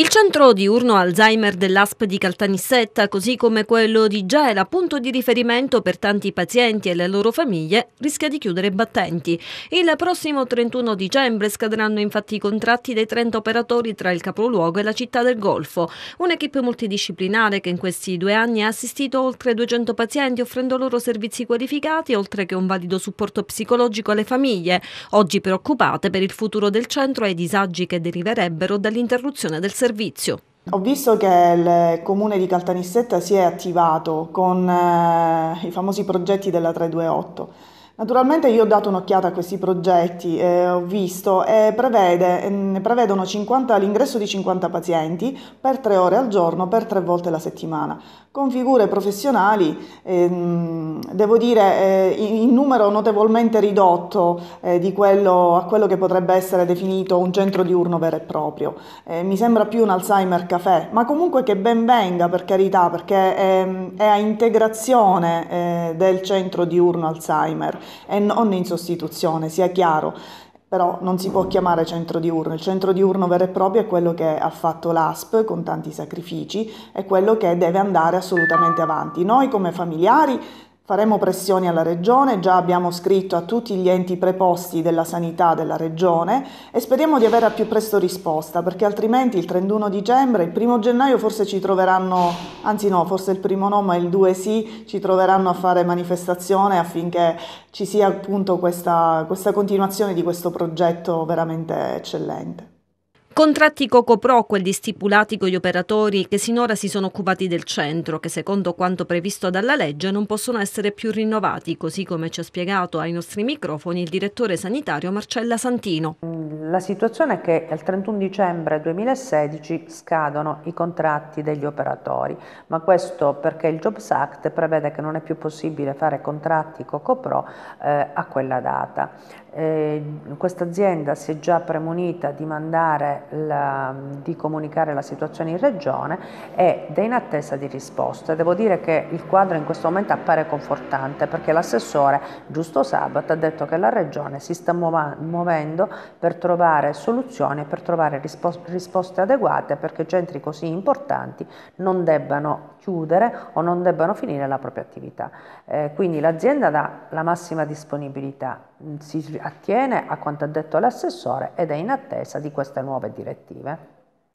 Il centro diurno Alzheimer dell'ASP di Caltanissetta, così come quello di Gela, punto di riferimento per tanti pazienti e le loro famiglie, rischia di chiudere battenti. Il prossimo 31 dicembre scadranno infatti i contratti dei 30 operatori tra il capoluogo e la città del Golfo, un'equipe multidisciplinare che in questi due anni ha assistito oltre 200 pazienti offrendo loro servizi qualificati, oltre che un valido supporto psicologico alle famiglie, oggi preoccupate per il futuro del centro e i disagi che deriverebbero dall'interruzione del servizio servizio. Ho visto che il comune di Caltanissetta si è attivato con eh, i famosi progetti della 328 Naturalmente io ho dato un'occhiata a questi progetti, eh, ho visto, e prevede, mm, prevedono 50, l'ingresso di 50 pazienti per 3 ore al giorno, per 3 volte la settimana, con figure professionali, eh, devo dire, eh, in numero notevolmente ridotto eh, quello, a quello che potrebbe essere definito un centro diurno vero e proprio. Eh, mi sembra più un Alzheimer caffè, ma comunque che ben venga, per carità, perché ehm, è a integrazione eh, del centro diurno Alzheimer e non in sostituzione, sia chiaro. Però non si può chiamare centro diurno, il centro diurno vero e proprio è quello che ha fatto l'ASP con tanti sacrifici, è quello che deve andare assolutamente avanti. Noi come familiari Faremo pressioni alla Regione, già abbiamo scritto a tutti gli enti preposti della sanità della Regione e speriamo di avere al più presto risposta perché altrimenti il 31 dicembre, il primo gennaio forse ci troveranno, anzi no, forse il primo no ma il 2 sì, ci troveranno a fare manifestazione affinché ci sia appunto questa, questa continuazione di questo progetto veramente eccellente. Contratti Coco Pro, quelli stipulati con gli operatori che sinora si sono occupati del centro, che secondo quanto previsto dalla legge non possono essere più rinnovati, così come ci ha spiegato ai nostri microfoni il direttore sanitario Marcella Santino. La situazione è che al 31 dicembre 2016 scadono i contratti degli operatori, ma questo perché il Jobs Act prevede che non è più possibile fare contratti Coco Pro eh, a quella data. Eh, questa azienda si è già premunita di mandare la, di comunicare la situazione in regione ed è in attesa di risposte. Devo dire che il quadro in questo momento appare confortante perché l'assessore, giusto sabato, ha detto che la regione si sta muovendo per trovare soluzioni, per trovare rispo risposte adeguate perché centri così importanti non debbano chiudere o non debbano finire la propria attività. Eh, quindi l'azienda dà la massima disponibilità, si attiene a quanto ha detto l'assessore ed è in attesa di queste nuove direttive direttive